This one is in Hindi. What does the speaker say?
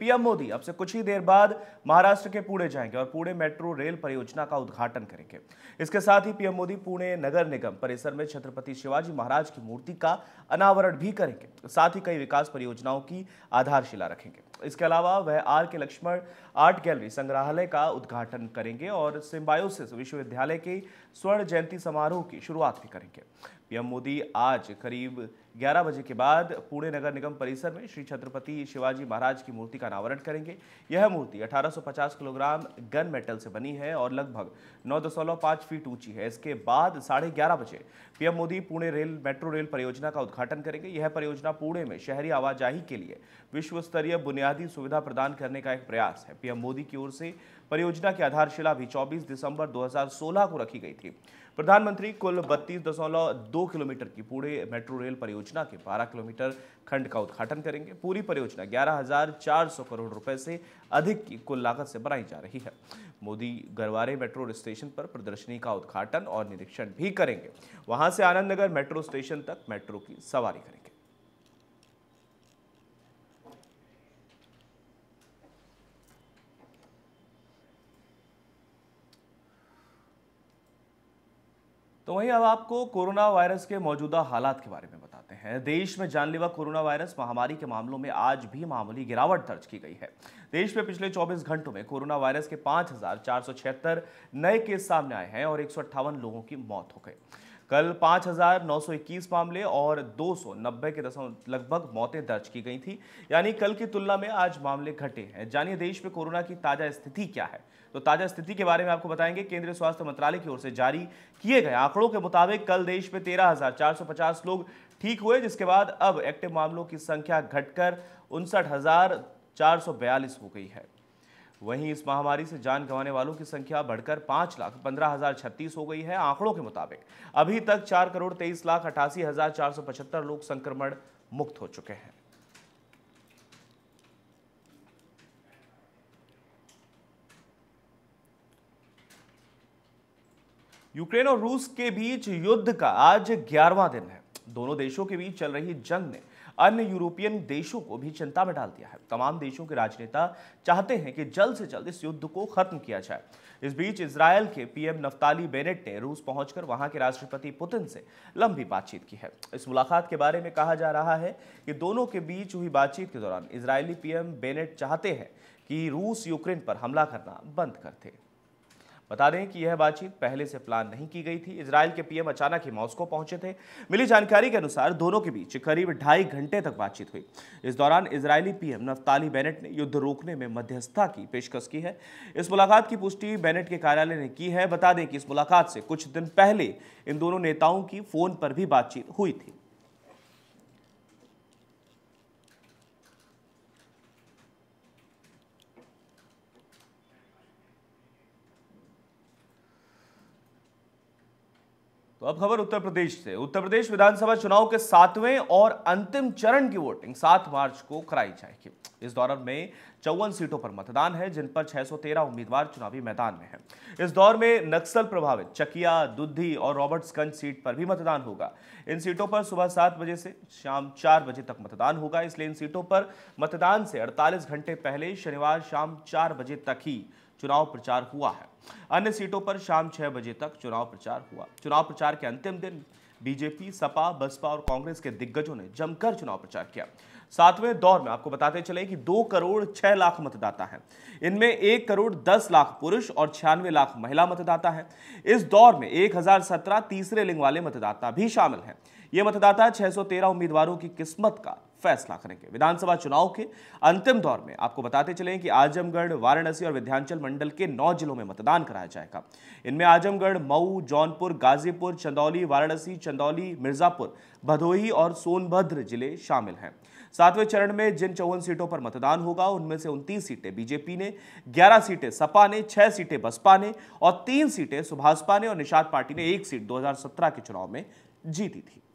पीएम मोदी अब से कुछ ही देर बाद महाराष्ट्र के पुणे जाएंगे और पुणे मेट्रो रेल परियोजना का उद्घाटन करेंगे इसके साथ ही पीएम मोदी पुणे नगर निगम परिसर में छत्रपति शिवाजी महाराज की मूर्ति का अनावरण भी करेंगे साथ ही कई विकास परियोजनाओं की आधारशिला रखेंगे इसके अलावा वह आर के लक्ष्मण आर्ट गैलरी संग्रहालय का उद्घाटन करेंगे और सिम्बायोसिस विश्वविद्यालय के स्वर्ण जयंती समारोह की शुरुआत भी करेंगे पीएम मोदी आज करीब 11 बजे के बाद पुणे नगर निगम परिसर में श्री छत्रपति शिवाजी महाराज की मूर्ति का अनावरण करेंगे यह मूर्ति 1850 किलोग्राम गन मेटल से बनी है और लगभग 9.5 फीट ऊंची है इसके बाद साढ़े ग्यारह बजे PM Modi Pune rail metro rail परियोजना का उद्घाटन करेंगे यह परियोजना पुणे में शहरी आवाजाही के लिए विश्व स्तरीय बुनियादी बुनियादी सुविधा प्रदान करने का एक प्रयास है पीएम मोदी की ओर से परियोजना की आधारशिला भी 24 दिसंबर 2016 को रखी गई थी प्रधानमंत्री कुल बत्तीस दशमलव दो किलोमीटर की पूरे मेट्रो रेल परियोजना के 12 किलोमीटर खंड का उद्घाटन करेंगे पूरी परियोजना 11,400 करोड़ रुपए से अधिक की कुल लागत से बनाई जा रही है मोदी गरवारे मेट्रो स्टेशन पर प्रदर्शनी का उद्घाटन और निरीक्षण भी करेंगे वहां से आनंद नगर मेट्रो स्टेशन तक मेट्रो की सवारी करेंगे तो वहीं अब आपको कोरोना वायरस के मौजूदा हालात के बारे में बताते हैं देश में जानलेवा कोरोना वायरस महामारी के मामलों में आज भी मामूली गिरावट दर्ज की गई है देश में पिछले 24 घंटों में कोरोना वायरस के पाँच नए केस सामने आए हैं और एक लोगों की मौत हो गई कल 5,921 मामले और दो के दशमलव लगभग मौतें दर्ज की गई थी यानी कल की तुलना में आज मामले घटे हैं जानिए देश में कोरोना की ताजा स्थिति क्या है तो ताजा स्थिति के बारे में आपको बताएंगे केंद्रीय स्वास्थ्य मंत्रालय की ओर से जारी किए गए आंकड़ों के मुताबिक कल देश में 13,450 लोग ठीक हुए जिसके बाद अब एक्टिव मामलों की संख्या घटकर उनसठ हो गई है वहीं इस महामारी से जान गंवाने वालों की संख्या बढ़कर पाँच लाख पंद्रह हजार छत्तीस हो गई है आंकड़ों के मुताबिक अभी तक चार करोड़ तेईस लाख अठासी हजार चार सौ पचहत्तर लोग संक्रमण मुक्त हो चुके हैं यूक्रेन और रूस के बीच युद्ध का आज ग्यारहवां दिन है दोनों देशों के बीच चल रही जंग ने अन्य यूरोपियन देशों को भी चिंता में डाल दिया है तमाम देशों के राजनेता चाहते हैं कि जल्द से जल्द इस युद्ध को खत्म किया जाए इस बीच इसराइल के पीएम नफ्ताली बेनेट ने रूस पहुंचकर वहां के राष्ट्रपति पुतिन से लंबी बातचीत की है इस मुलाकात के बारे में कहा जा रहा है कि दोनों के बीच हुई बातचीत के दौरान इसराइली पीएम बेनेट चाहते हैं कि रूस यूक्रेन पर हमला करना बंद कर दे बता दें कि यह बातचीत पहले से प्लान नहीं की गई थी इसराइल के पीएम अचानक ही मॉस्को पहुंचे थे मिली जानकारी के अनुसार दोनों के बीच करीब ढाई घंटे तक बातचीत हुई इस दौरान इसराइली पीएम नफ्ताली बेनेट ने युद्ध रोकने में मध्यस्थता की पेशकश की है इस मुलाकात की पुष्टि बेनेट के कार्यालय ने की है बता दें कि इस मुलाकात से कुछ दिन पहले इन दोनों नेताओं की फोन पर भी बातचीत हुई थी तो अब खबर उत्तर प्रदेश से उत्तर प्रदेश विधानसभा चुनाव के सातवें और अंतिम चरण की वोटिंग सात मार्च को कराई जाएगी इस दौरान में चौवन सीटों पर मतदान है जिन पर 613 उम्मीदवार चुनावी मैदान में हैं। इस दौर में नक्सल प्रभावित चकिया दुद्धी और रॉबर्ट्सगंज सीट पर भी मतदान होगा इन सीटों पर सुबह सात बजे से शाम चार बजे तक मतदान होगा इसलिए इन सीटों पर मतदान से अड़तालीस घंटे पहले शनिवार शाम चार बजे तक ही चुनाव प्रचार हुआ है अन्य सीटों पर शाम छह बजे तक चुनाव प्रचार हुआ चुनाव प्रचार के अंतिम दिन बीजेपी सपा बसपा और कांग्रेस के दिग्गजों ने जमकर चुनाव प्रचार किया सातवें दौर में आपको बताते चले कि दो करोड़ छह लाख मतदाता हैं इनमें एक करोड़ दस लाख पुरुष और छियानवे लाख महिला मतदाता हैं इस दौर में एक तीसरे लिंग वाले मतदाता भी शामिल हैं ये मतदाता तेरह उम्मीदवारों की किस्मत का फैसला करेंगे विधानसभा चुनाव के अंतिम दौर में आपको बताते चलें कि आजमगढ़ वाराणसी और विध्यांचल मंडल के नौ जिलों में मतदान कराया जाएगा इनमें आजमगढ़ मऊ जौनपुर गाजीपुर चंदौली वाराणसी चंदौली मिर्जापुर भदोही और सोनभद्र जिले शामिल हैं सातवें चरण में जिन चौवन सीटों पर मतदान होगा उनमें से उनतीस सीटें बीजेपी ने ग्यारह सीटें सपा ने छह सीटें बसपा ने और तीन सीटें सुभाषपा ने और निषाद पार्टी ने एक सीट दो के चुनाव में जीती थी